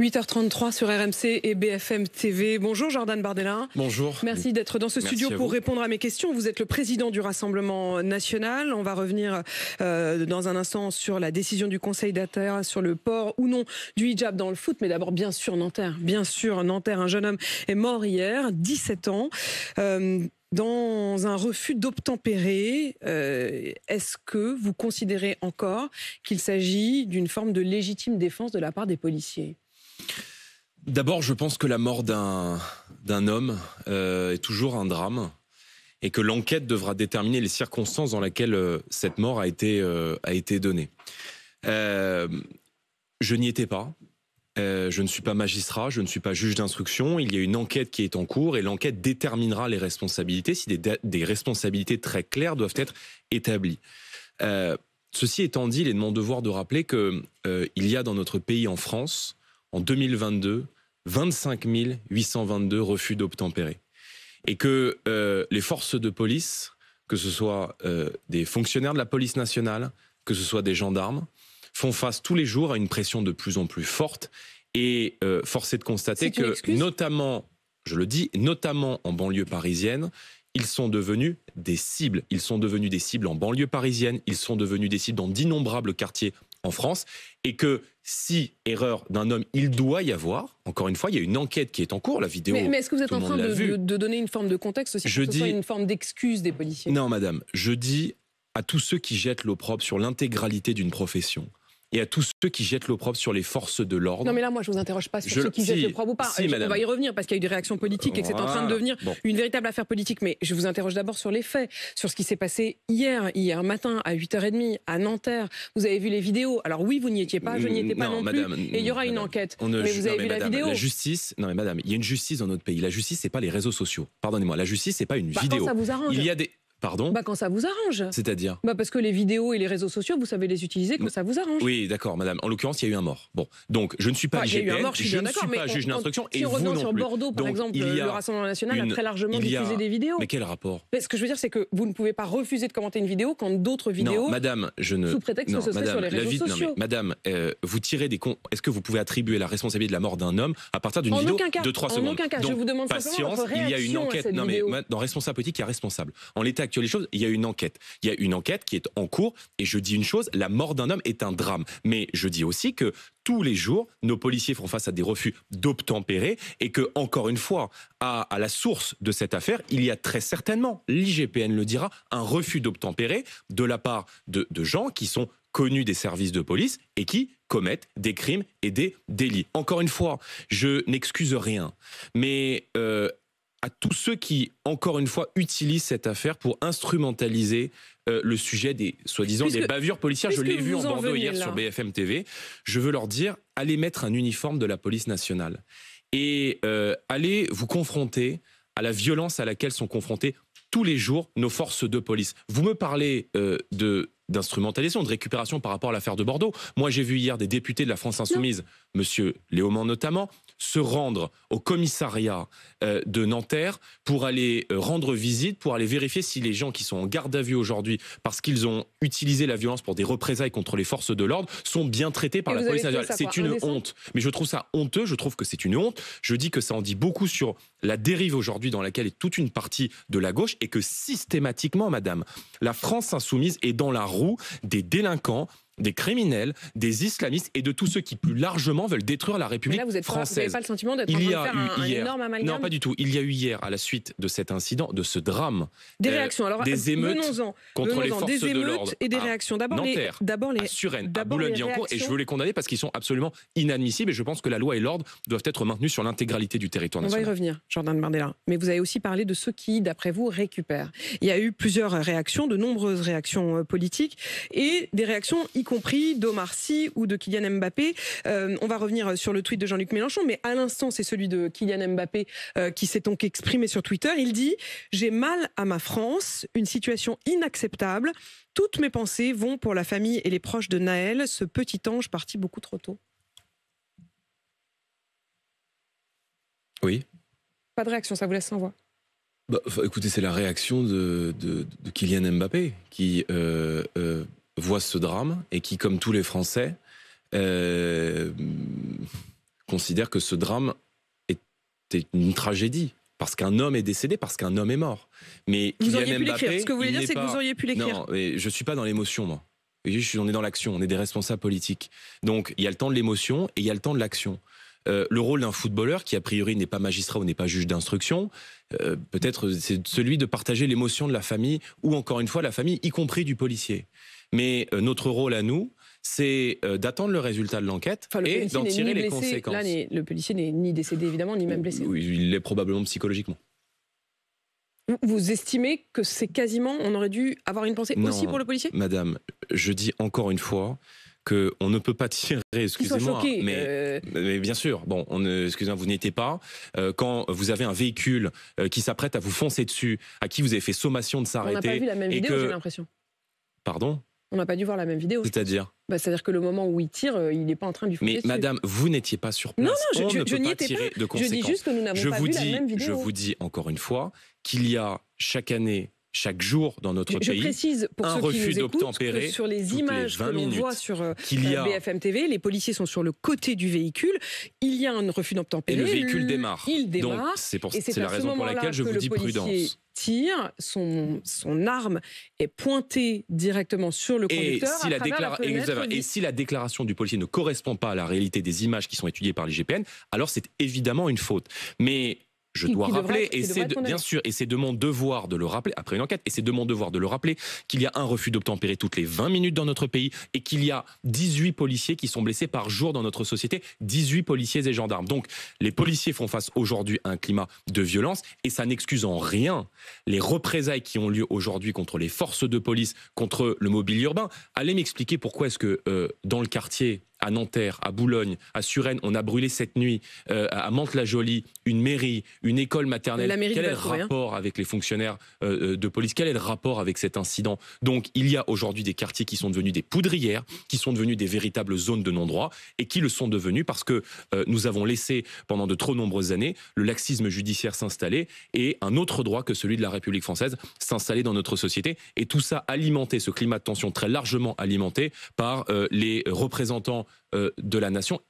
8h33 sur RMC et BFM TV. Bonjour Jordan Bardella. Bonjour. Merci d'être dans ce studio pour répondre à mes questions. Vous êtes le président du Rassemblement national. On va revenir euh, dans un instant sur la décision du Conseil d'État sur le port ou non du hijab dans le foot. Mais d'abord, bien sûr, Nanterre. Bien sûr, Nanterre. Un jeune homme est mort hier, 17 ans. Euh, dans un refus d'obtempérer, euh, est-ce que vous considérez encore qu'il s'agit d'une forme de légitime défense de la part des policiers D'abord, je pense que la mort d'un homme euh, est toujours un drame et que l'enquête devra déterminer les circonstances dans lesquelles euh, cette mort a été, euh, a été donnée. je n'y étais pas. je ne suis pas magistrat, je ne suis pas juge d'instruction. Il y a une enquête qui est en cours et l'enquête déterminera les responsabilités si des, des, responsabilités très claires doivent être établies. ceci étant dit, il est de mon devoir de rappeler qu'il il y a dans notre pays, en France, en 2022, 25 822 refus d'obtempérer. Et que euh, les forces de police, que ce soit euh, des fonctionnaires de la police nationale, que ce soit des gendarmes, font face tous les jours à une pression de plus en plus forte. Et euh, forcé de constater que, notamment, je le dis, notamment en banlieue parisienne, ils sont devenus des cibles. Ils sont devenus des cibles en banlieue parisienne, ils sont devenus des cibles dans d'innombrables quartiers en France, et que si erreur d'un homme, il doit y avoir, encore une fois, il y a une enquête qui est en cours, la vidéo. Mais, est-ce que vous êtes en train de, donner une forme de contexte aussi, je dis, une forme d'excuse des policiers Non, madame, je dis à tous ceux qui jettent l'opprobre sur l'intégralité d'une profession, et à tous ceux qui jettent l'opprobre sur les forces de l'ordre. Non, mais là, moi, je vous interroge pas sur ceux qui jettent l'opprobre ou pas. on va y revenir parce qu'il y a eu des réactions politiques et que c'est en train de devenir une véritable affaire politique. Mais je vous interroge d'abord sur les faits, sur ce qui s'est passé hier, hier matin à 8h30 à Nanterre. Vous avez vu les vidéos. Alors oui, vous n'y étiez pas, je n'y étais pas non, plus. Et il y aura une enquête. On mais vous avez vu la vidéo. justice. Non, mais madame, il y a une justice dans notre pays. La justice, n'est pas les réseaux sociaux. Pardonnez-moi. La justice, c'est pas une bah, vidéo. Ça vous arrange. Il y a des. Pardon bah, Quand ça vous arrange. C'est-à-dire bah, Parce que les vidéos et les réseaux sociaux, vous savez les utiliser quand ça vous arrange. Oui, d'accord, madame. En l'occurrence, il y a eu un mort. Bon, donc je ne suis pas eu mort, je, ne suis pas juge d'instruction. et vous non sur Bordeaux, par exemple, le Rassemblement National a très largement diffusé des vidéos. Mais quel rapport Ce que je veux dire, c'est que vous ne pouvez pas refuser de commenter une vidéo quand d'autres vidéos. madame, je ne. Sous prétexte que ce madame, sur les réseaux sociaux. madame, euh, vous tirez des cons. Est-ce que vous pouvez attribuer la responsabilité de la mort d'un homme à partir d'une vidéo de 3 secondes En aucun cas, je vous demande patience, il y a une enquête. Non, mais dans responsable politique, qui a responsable. En l'état les choses. Il y a une enquête. Il y a une enquête qui est en cours. Et je dis une chose la mort d'un homme est un drame. Mais je dis aussi que tous les jours, nos policiers font face à des refus d'obtempérer et que, encore une fois, à, la source de cette affaire, il y a très certainement, l'IGPN le dira, un refus d'obtempérer de la part de, gens qui sont connus des services de police et qui commettent des crimes et des délits. Encore une fois, je n'excuse rien, mais euh, à tous ceux qui, encore une fois, utilisent cette affaire pour instrumentaliser euh, le sujet des soi-disant des bavures policières. Je l'ai vu en Bordeaux hier sur BFM TV. Je veux leur dire, allez mettre un uniforme de la police nationale et euh, allez vous confronter à la violence à laquelle sont confrontées tous les jours nos forces de police. Vous me parlez euh, de d'instrumentalisation, de récupération par rapport à l'affaire de Bordeaux. Moi, j'ai vu hier des députés de la France insoumise, M. Léaumont notamment, se rendre au commissariat euh, de Nanterre pour aller euh, rendre visite, pour aller vérifier si les gens qui sont en garde à vue aujourd'hui, parce qu'ils ont utilisé la violence pour des représailles contre les forces de l'ordre, sont bien traités par la police nationale. C'est une honte. Mais je trouve ça honteux, je trouve que c'est une honte. Je dis que ça en dit beaucoup sur la dérive aujourd'hui dans laquelle est toute une partie de la gauche et que systématiquement, madame, la France insoumise est dans la roue des délinquants, des criminels, des islamistes et de tous ceux qui plus largement veulent détruire la République vous française. vous n'avez pas le sentiment d'être Non, pas du tout. Il y a eu hier, à la suite de cet incident, de ce drame, des euh, réactions. Alors, des émeutes contre les forces des de l'ordre et des réactions. D'abord les, d'abord les, à Suresnes, à boulogne et je veux les condamner parce qu'ils sont absolument inadmissibles. Et je pense que la loi et l'ordre doivent être maintenus sur l'intégralité du territoire national. On va y revenir, Jordan de Bardella. Mais vous avez aussi parlé de ceux qui, d'après vous, récupèrent. Il y a eu plusieurs réactions, de nombreuses réactions euh, politiques et des réactions compris d'Omar Sy ou de Kylian Mbappé. Euh, on va revenir sur le tweet de Jean-Luc Mélenchon, mais à l'instant, c'est celui de Kylian Mbappé euh, qui s'est donc exprimé sur Twitter. Il dit J'ai mal à ma France, une situation inacceptable. Toutes mes pensées vont pour la famille et les proches de Naël, ce petit ange parti beaucoup trop tôt. Oui. Pas de réaction, ça vous laisse sans voix. Bah, écoutez, c'est la réaction de, Kylian Mbappé qui euh, voit ce drame et qui, comme tous les Français, euh, considère que ce drame est une tragédie. Parce qu'un homme est décédé, parce qu'un homme est mort. Mais vous auriez pu l'écrire. Ce que vous voulez dire, c'est que vous auriez pu l'écrire. Non, mais je suis pas dans l'émotion, moi. on est dans l'action, on est des responsables politiques. Donc, il y a le temps de l'émotion et il y a le temps de l'action. Euh, le rôle d'un footballeur qui a priori n'est pas magistrat ou n'est pas juge d'instruction, euh, peut-être c'est celui de partager l'émotion de la famille ou encore une fois la famille, y compris du policier. Mais euh, notre rôle à nous, c'est euh, d'attendre le résultat de l'enquête et d'en tirer les conséquences. Là, le policier n'est ni décédé, évidemment, ni même euh, blessé. Oui, il l'est probablement psychologiquement. Vous estimez que c'est quasiment, on aurait dû avoir une pensée aussi pour le policier Madame, je dis encore une fois que on ne peut pas tirer, excusez-moi, mais, mais, bien sûr, bon, excusez-moi, vous n'étiez pas, quand vous avez un véhicule qui s'apprête à vous foncer dessus, à qui vous avez fait sommation de s'arrêter. On n'a pas vu la même vidéo, j'ai l'impression. Pardon on n'a pas dû voir la même vidéo. C'est-à-dire bah, C'est-à-dire que le moment où il tire, euh, il n'est pas en train de lui Mais madame, vous n'étiez pas sur Non, non, je, je, n'y étais pas. je dis juste que nous n'avons pas vu la même vidéo. Je vous dis encore une fois qu'il y a chaque année chaque jour dans notre pays. Je précise pour un refus d'obtempérer sur les images que l'on voit sur euh, euh, BFM TV, les policiers sont sur le côté du véhicule. Il y a un refus d'obtempérer. Et le véhicule démarre. Il démarre. c'est la raison pour laquelle je vous dis prudence tire, son, son arme est pointée directement sur le conducteur. Et si, la, et si la déclaration du policier ne correspond pas à la réalité des images qui sont étudiées par l'IGPN, alors c'est évidemment une faute. Mais je dois rappeler, et c'est bien sûr, et c'est de mon devoir de le rappeler après une enquête, et c'est de mon devoir de le rappeler qu'il y a un refus d'obtempérer toutes les 20 minutes dans notre pays et qu'il y a 18 policiers qui sont blessés par jour dans notre société, 18 policiers et gendarmes. Donc les policiers font face aujourd'hui à un climat de violence et ça n'excuse en rien les représailles qui ont lieu aujourd'hui contre les forces de police, contre le mobile urbain. Allez m'expliquer pourquoi est-ce que euh, dans le quartier à Nanterre, à Boulogne, à Suresnes. On a brûlé cette nuit euh, à Mantes-la-Jolie une mairie, une école maternelle. Quel est le hein. rapport avec les fonctionnaires euh, euh, de police Quel est le rapport avec cet incident Donc, il y a aujourd'hui des quartiers qui sont devenus des poudrières, qui sont devenus des véritables zones de non-droit et qui le sont devenus parce que nous avons laissé pendant de trop nombreuses années le laxisme judiciaire s'installer et un autre droit que celui de la République française s'installer dans notre société. Et tout ça alimenté, ce climat de tension très largement alimenté par les représentants euh, de la nation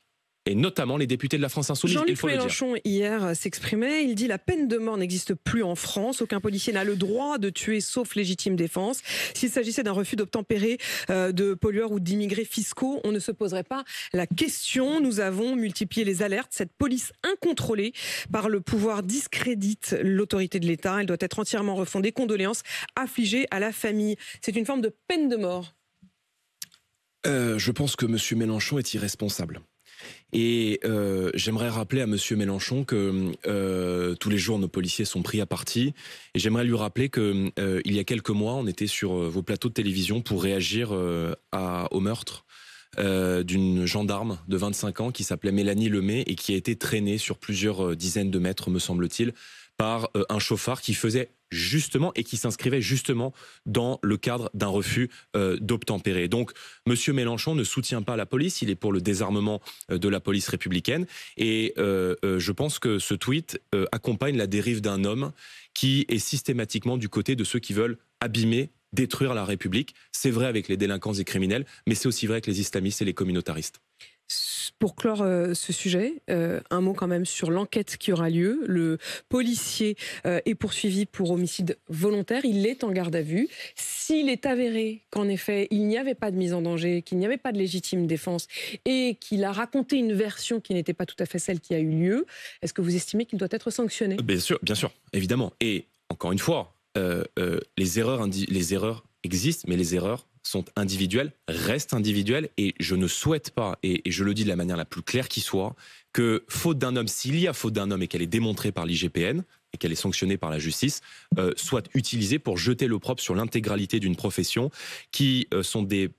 et notamment les députés de la France Insoumise. Jean-Luc Mélenchon hier s'exprimait, il dit la peine de mort n'existe plus en France, aucun policier n'a le droit de tuer sauf légitime défense. S'il s'agissait d'un refus d'obtempérer euh, de pollueurs ou d'immigrés fiscaux, on ne se poserait pas la question. Nous avons multiplié les alertes, cette police incontrôlée par le pouvoir discrédite l'autorité de l'État, elle doit être entièrement refondée. Condoléances affligées à la famille. C'est une forme de peine de mort euh, je pense que M. Mélenchon est irresponsable. Et euh, j'aimerais rappeler à M. Mélenchon que euh, tous les jours nos policiers sont pris à partie. Et j'aimerais lui rappeler qu'il y a quelques mois, on était sur vos plateaux de télévision pour réagir au meurtre d'une gendarme de 25 ans qui s'appelait Mélanie Lemay et qui a été traînée sur plusieurs dizaines de mètres, me semble-t-il, par un chauffard qui faisait justement et qui s'inscrivait justement dans le cadre d'un refus euh, d'obtempérer. Donc M. Mélenchon ne soutient pas la police, il est pour le désarmement euh, de la police républicaine et euh, je pense que ce tweet accompagne la dérive d'un homme qui est systématiquement du côté de ceux qui veulent abîmer détruire la République. C'est vrai avec les délinquants et criminels, mais c'est aussi vrai avec les islamistes et les communautaristes pour clore euh, ce sujet, euh, un mot quand même sur l'enquête qui aura lieu. Le policier euh, est poursuivi pour homicide volontaire. Il est en garde à vue. S'il est avéré qu'en effet, il n'y avait pas de mise en danger, qu'il n'y avait pas de légitime défense et qu'il a raconté une version qui n'était pas tout à fait celle qui a eu lieu, est-ce que vous estimez qu'il doit être sanctionné Bien sûr, bien sûr, évidemment. Et encore une fois, les erreurs existent, mais les erreurs sont individuels restent individuels et je ne souhaite pas, et, je le dis de la manière la plus claire qui soit, que faute d'un homme, s'il y a faute d'un homme et qu'elle est démontrée par l'IGPN, et qu'elle est sanctionnée par la justice, euh, soit utilisée pour jeter l'opprobre sur l'intégralité d'une profession qui euh, sont des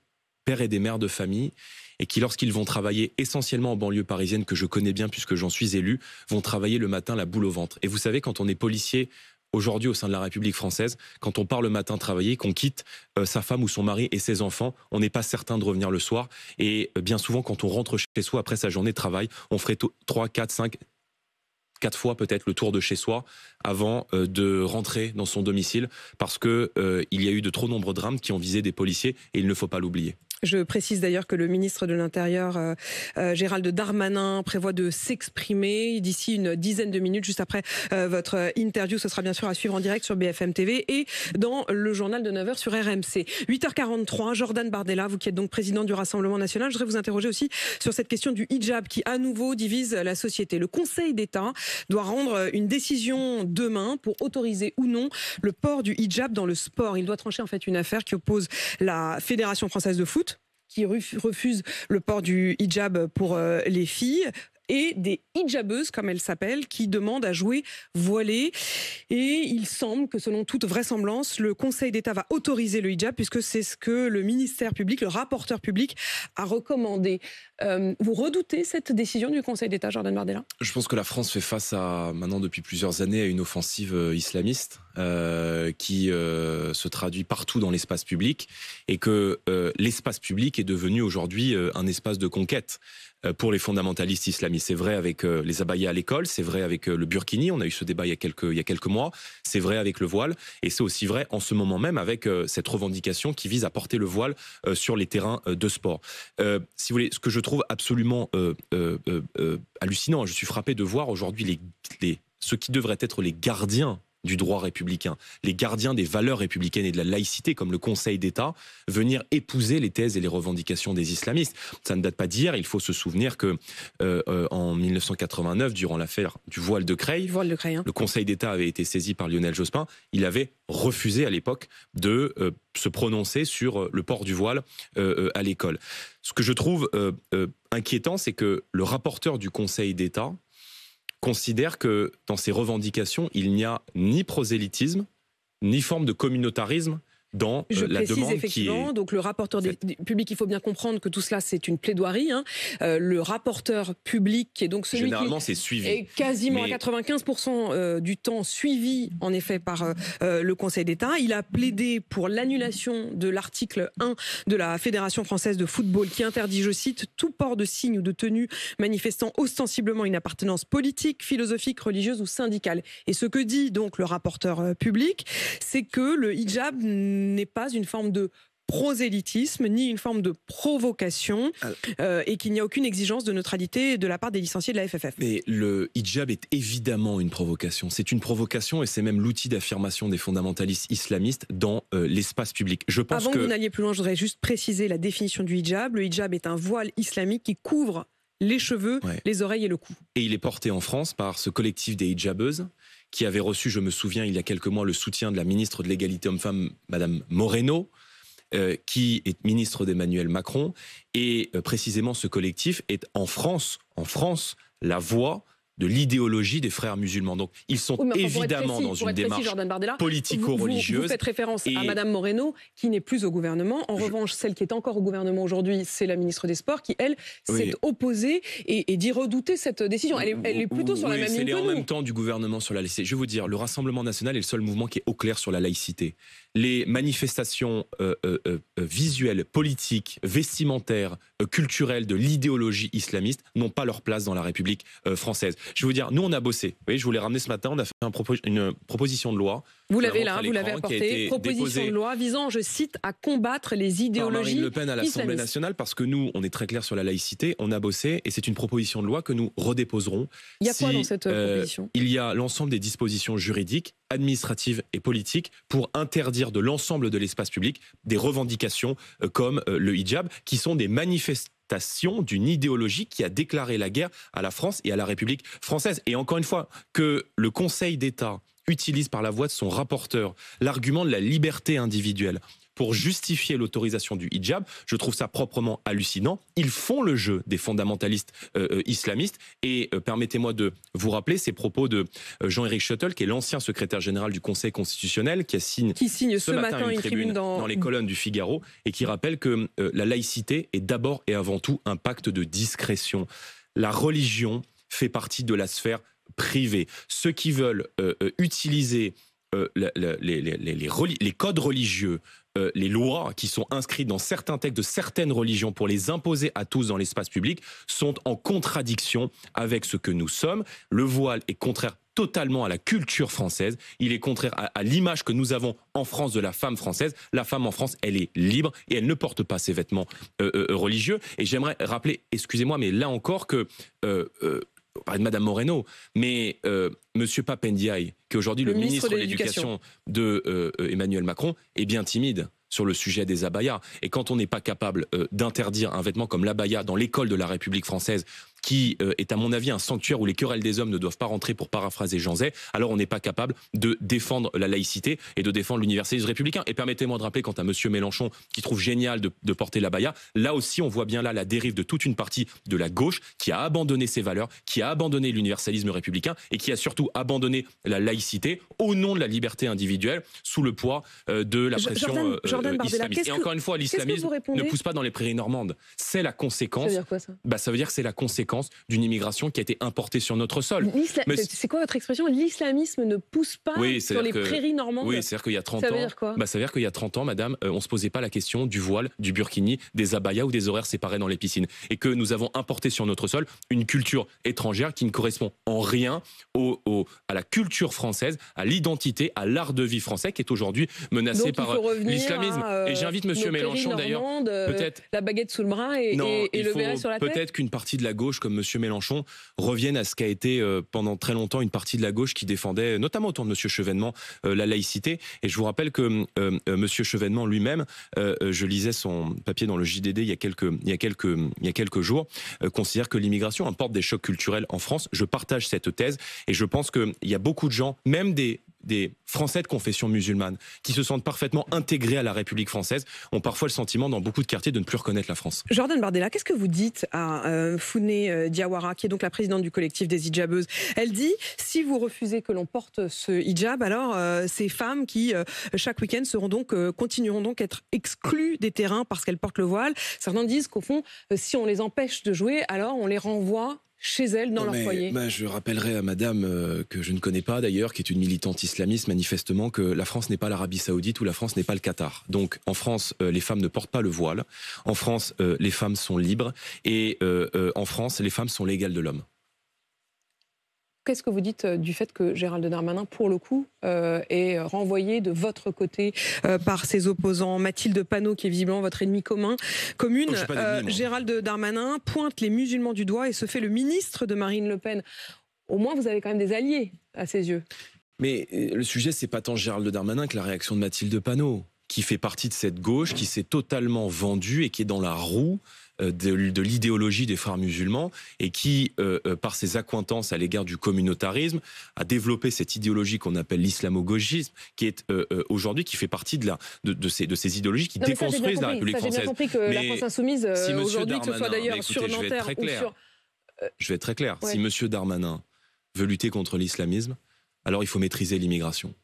pères et des mères de famille et qui, lorsqu'ils vont travailler essentiellement en banlieue parisienne, que je connais bien puisque j'en suis élu, vont travailler le matin la boule au ventre. Et vous savez, quand on est policier Aujourd'hui, au sein de la République française, quand on part le matin travailler, qu'on quitte euh, sa femme ou son mari et ses enfants, on n'est pas certain de revenir le soir. Et euh, bien souvent, quand on rentre chez soi après sa journée de travail, on ferait trois, 4, 5, quatre fois peut-être le tour de chez soi avant euh, de rentrer dans son domicile parce qu'il y a eu de trop nombreux drames qui ont visé des policiers et il ne faut pas l'oublier. Je précise d'ailleurs que le ministre de l'Intérieur, euh, euh, Gérald Darmanin, prévoit de s'exprimer d'ici une dizaine de minutes, juste après euh, votre interview. Ce sera bien sûr à suivre en direct sur BFM TV et dans le journal de 9h sur RMC. 8h43, Jordan Bardella, vous qui êtes donc président du Rassemblement national, je voudrais vous interroger aussi sur cette question du hijab qui, à nouveau, divise la société. Le Conseil d'État doit rendre une décision demain pour autoriser ou non le port du hijab dans le sport. Il doit trancher en fait une affaire qui oppose la Fédération française de foot qui refusent le port du hijab pour euh, les filles et des hijabeuses, comme elles s'appellent, qui demandent à jouer voilées Et il semble que, selon toute vraisemblance, le Conseil d'État va autoriser le hijab, puisque c'est ce que le ministère public, le rapporteur public, a recommandé. Euh, vous redoutez cette décision du Conseil d'État, Jordan Bardella Je pense que la France fait face à, maintenant depuis plusieurs années, à une offensive euh, islamiste euh, qui se traduit partout dans l'espace public et que l'espace public est devenu aujourd'hui un espace de conquête pour les fondamentalistes islamistes. C'est vrai avec les abayas à l'école, c'est vrai avec le burkini, on a eu ce débat il y a quelques, il y a quelques mois, c'est vrai avec le voile, et c'est aussi vrai en ce moment même avec cette revendication qui vise à porter le voile sur les terrains de sport. si vous voulez, ce que je trouve absolument euh, euh, euh, hallucinant. Je suis frappé de voir aujourd'hui les, ceux qui devraient être les gardiens du droit républicain, les gardiens des valeurs républicaines et de la laïcité, comme le Conseil d'État, venir épouser les thèses et les revendications des islamistes. Ça ne date pas d'hier. Il faut se souvenir que euh, euh, en 1989, durant l'affaire du voile de Creil, hein. le Conseil d'État avait été saisi par Lionel Jospin. Il avait refusé à l'époque de euh, se prononcer sur le port du voile à l'école. Ce que je trouve inquiétant, c'est que le rapporteur du Conseil d'État, considère que dans ses revendications, il n'y a ni prosélytisme, ni forme de communautarisme dans euh, la demande qui est... Donc le rapporteur public, il faut bien comprendre que tout cela c'est une plaidoirie. Hein. Euh, le rapporteur public qui est donc celui Généralement, qui suivi. est quasiment à 95% euh, du temps suivi en effet par le Conseil d'État. Il a plaidé pour l'annulation de l'article 1 de la Fédération française de football qui interdit, je cite, tout port de signe ou de tenue manifestant ostensiblement une appartenance politique, philosophique, religieuse ou syndicale. Et ce que dit donc le rapporteur public, c'est que le hijab n'est pas une forme de prosélytisme ni une forme de provocation ah. euh, et qu'il n'y a aucune exigence de neutralité de la part des licenciés de la FFF. Mais le hijab est évidemment une provocation. C'est une provocation et c'est même l'outil d'affirmation des fondamentalistes islamistes dans euh, l'espace public. Je pense Avant que, vous n'alliez plus loin, je voudrais juste préciser la définition du hijab. Le hijab est un voile islamique qui couvre les cheveux, les oreilles et le cou. Et il est porté en France par ce collectif des hijabeuses qui avait reçu, je me souviens, il y a quelques mois, le soutien de la ministre de l'égalité homme-femme, Madame Moreno, euh, qui est ministre d'Emmanuel Macron. Et euh, précisément, ce collectif est en France, en France, la voix de l'idéologie des frères musulmans. Donc, ils sont évidemment dans une démarche politico-religieuse. Vous, faites référence à Madame Moreno, qui n'est plus au gouvernement. En revanche, celle qui est encore au gouvernement aujourd'hui, c'est la ministre des Sports, qui, elle, s'est opposée et, et dit redouter cette décision. Elle est, plutôt sur la même ligne. Elle est en même temps du gouvernement sur la laïcité. Je vais vous dire, le Rassemblement national est le seul mouvement qui est au clair sur la laïcité les manifestations euh, euh, euh, visuelles, politiques, vestimentaires, culturelles de l'idéologie islamiste n'ont pas leur place dans la République française. Je vais vous dire, nous on a bossé. Vous voyez, je vous l'ai ramené ce matin, on a fait un une proposition de loi. Vous l'avez là, vous l'avez apportée. Proposition de loi visant, je cite, à combattre les idéologies. Marine Le Pen à l'Assemblée nationale, parce que nous, on est très clair sur la laïcité, on a bossé, et c'est une proposition de loi que nous redéposerons. Il y a quoi dans cette proposition Il y a l'ensemble des dispositions juridiques, administratives et politiques pour interdire de l'ensemble de l'espace public, des revendications euh, comme euh, le hijab, qui sont des manifestations d'une idéologie qui a déclaré la guerre à la France et à la République française. Et encore une fois, que le Conseil d'État utilise par la voix de son rapporteur l'argument de la liberté individuelle pour justifier l'autorisation du hijab. Je trouve ça proprement hallucinant. Ils font le jeu des fondamentalistes euh, euh, islamistes. Et euh, permettez-moi de vous rappeler ces propos de Jean-Éric Schuttle, qui est l'ancien secrétaire général du Conseil constitutionnel, qui, signe, ce, matin, une, tribune, dans... les colonnes du Figaro et qui rappelle que la laïcité est d'abord et avant tout un pacte de discrétion. La religion fait partie de la sphère privée. Ceux qui veulent utiliser les, les, les, codes religieux euh, les lois qui sont inscrites dans certains textes de certaines religions pour les imposer à tous dans l'espace public sont en contradiction avec ce que nous sommes. Le voile est contraire totalement à la culture française, il est contraire à, l'image que nous avons en France de la femme française. La femme en France, elle est libre et elle ne porte pas ses vêtements euh, euh, religieux. Et j'aimerais rappeler, excusez-moi, mais là encore que on de Madame Moreno, mais euh, Monsieur Papendiaï, qui est aujourd'hui le, ministre de l'Éducation de euh, Emmanuel Macron, est bien timide sur le sujet des abayas. Et quand on n'est pas capable euh, d'interdire un vêtement comme l'abaya dans l'école de la République française, qui euh, est à mon avis un sanctuaire où les querelles des hommes ne doivent pas rentrer pour paraphraser Jean Zay, alors on n'est pas capable de défendre la laïcité et de défendre l'universalisme républicain. Et permettez-moi de rappeler quant à M. Mélenchon, qui trouve génial de, porter la baya, là aussi on voit bien là la dérive de toute une partie de la gauche qui a abandonné ses valeurs, qui a abandonné l'universalisme républicain et qui a surtout abandonné la laïcité au nom de la liberté individuelle sous le poids euh, de la pression euh, de l'islamisme. islamiste. Et encore une fois, l'islamisme ne pousse pas dans les prairies normandes. C'est la conséquence. Ça veut dire quoi ça bah, Ça veut dire c'est la conséquence d'une immigration qui a été importée sur notre sol. C'est quoi votre expression L'islamisme ne pousse pas sur les prairies normandes Oui, c'est-à-dire qu'il y a 30 ça ans... Veut dire bah, ça veut dire qu'il y a 30 ans, madame, euh, on ne se posait pas la question du voile, du burkini, des abayas ou des horaires séparés dans les piscines. Et que nous avons importé sur notre sol une culture étrangère qui ne correspond en rien au, à la culture française, à l'identité, à l'art de vie français qui est aujourd'hui menacé par euh, l'islamisme. Euh, et j'invite monsieur Mélenchon d'ailleurs... La baguette sous le bras et, le verre sur la tête Peut-être qu'une partie de la gauche comme M. Mélenchon reviennent à ce qu'a été euh, pendant très longtemps une partie de la gauche qui défendait, notamment autour de M. Chevènement, euh, la laïcité. Et je vous rappelle que euh, Monsieur M. Chevènement lui-même, je lisais son papier dans le JDD il y a quelques, il y a quelques, il y a quelques jours, considère que l'immigration importe des chocs culturels en France. Je partage cette thèse et je pense qu'il y a beaucoup de gens, même des des Français de confession musulmane qui se sentent parfaitement intégrés à la République française ont parfois le sentiment dans beaucoup de quartiers de ne plus reconnaître la France. Jordan Bardella, qu'est-ce que vous dites à euh, Founé euh, Diawara, qui est donc la présidente du collectif des hijabeuses Elle dit si vous refusez que l'on porte ce hijab, alors euh, ces femmes qui chaque week-end seront donc continueront donc à être exclues des terrains parce qu'elles portent le voile. Certains disent qu'au fond, si on les empêche de jouer, alors on les renvoie chez elle dans leur foyer Je rappellerai à madame, euh, que je ne connais pas d'ailleurs, qui est une militante islamiste, manifestement, que la France n'est pas l'Arabie Saoudite ou la France n'est pas le Qatar. Donc en France, euh, les femmes ne portent pas le voile. En France, euh, les femmes sont libres. Et en France, les femmes sont l'égale de l'homme. Qu'est-ce que vous dites euh, du fait que Gérald Darmanin, pour le coup, euh, est renvoyé de votre côté euh, par ses opposants Mathilde Panot, qui est visiblement votre ennemi commun, commune. Oh, Gérald Darmanin pointe les musulmans du doigt et se fait le ministre de Marine Le Pen. Au moins, vous avez quand même des alliés à ses yeux. Mais le sujet, c'est pas tant Gérald Darmanin que la réaction de Mathilde Panot, qui fait partie de cette gauche qui s'est totalement vendue et qui est dans la roue euh, de, l'idéologie des frères musulmans et qui, euh, euh, par ses accointances à l'égard du communautarisme, a développé cette idéologie qu'on appelle lislamo qui est aujourd'hui, qui fait partie de, la, de, ces, de ces idéologies qui non, déconstruisent la République française. bien compris que mais la France insoumise, si aujourd'hui, que ce soit d'ailleurs sur Nanterre ou sur... Je vais être très clair. Si M. Darmanin veut lutter contre l'islamisme, alors il faut maîtriser l'immigration.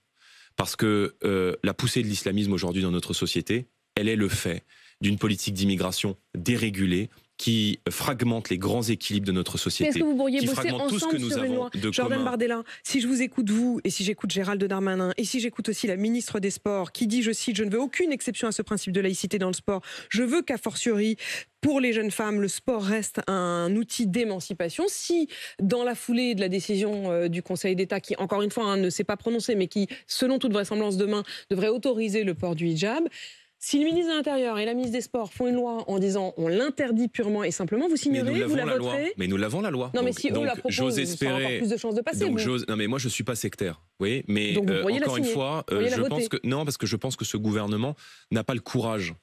Parce que la poussée de l'islamisme aujourd'hui dans notre société, elle est le fait d'une politique d'immigration dérégulée qui fragmente les grands équilibres de notre société. Est-ce que vous pourriez bosser ensemble tout ce que nous si je vous écoute vous, et si j'écoute Gérald Darmanin, et si j'écoute aussi la ministre des Sports, qui dit, je cite, je ne veux aucune exception à ce principe de laïcité dans le sport, je veux qu'à fortiori, pour les jeunes femmes, le sport reste un outil d'émancipation. Si, dans la foulée de la décision euh, du Conseil d'État, qui, encore une fois, hein, ne s'est pas prononcé mais qui, selon toute vraisemblance, demain, devrait autoriser le port du hijab, si le ministre de l'Intérieur et la ministre des Sports font une loi en disant on l'interdit purement et simplement, vous signerez, vous la, loi. Mais nous l'avons la loi. Non, mais si on la plus de chances de passer. Non, mais moi je suis pas sectaire. Oui, mais euh, encore une fois, euh, je pense que non, parce que je pense que ce gouvernement n'a pas le courage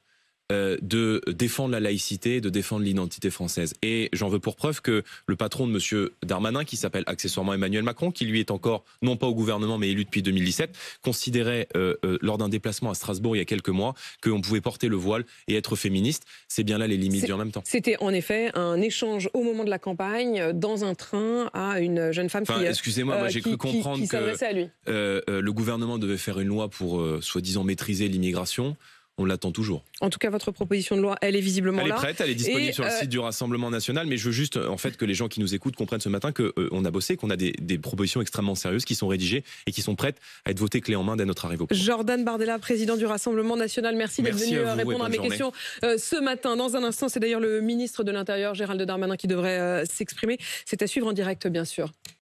euh, de défendre la laïcité, de défendre l'identité française. Et j'en veux pour preuve que le patron de M. Darmanin, qui s'appelle accessoirement Emmanuel Macron, qui lui est encore, non pas au gouvernement, mais élu depuis 2017, considérait euh, euh, lors d'un déplacement à Strasbourg il y a quelques mois qu'on pouvait porter le voile et être féministe. C'est bien là les limites en même temps. C'était en effet un échange au moment de la campagne, dans un train, à une jeune femme qui qui... Excusez-moi, j'ai cru comprendre que le gouvernement devait faire une loi pour soi-disant maîtriser l'immigration on l'attend toujours. En tout cas, votre proposition de loi, elle est visiblement Elle est prête, elle est disponible sur le euh, site du Rassemblement national, mais je veux juste en fait que les gens qui nous écoutent comprennent ce matin qu'on euh, a bossé, qu'on a des, propositions extrêmement sérieuses qui sont rédigées et qui sont prêtes à être votées clé en main dès notre arrivée. Au Jordan Bardella, président du Rassemblement national, merci, d'être venu euh, répondre à mes questions ce matin. Dans un instant, c'est d'ailleurs le ministre de l'Intérieur, Gérald Darmanin, qui devrait s'exprimer. C'est à suivre en direct, bien sûr.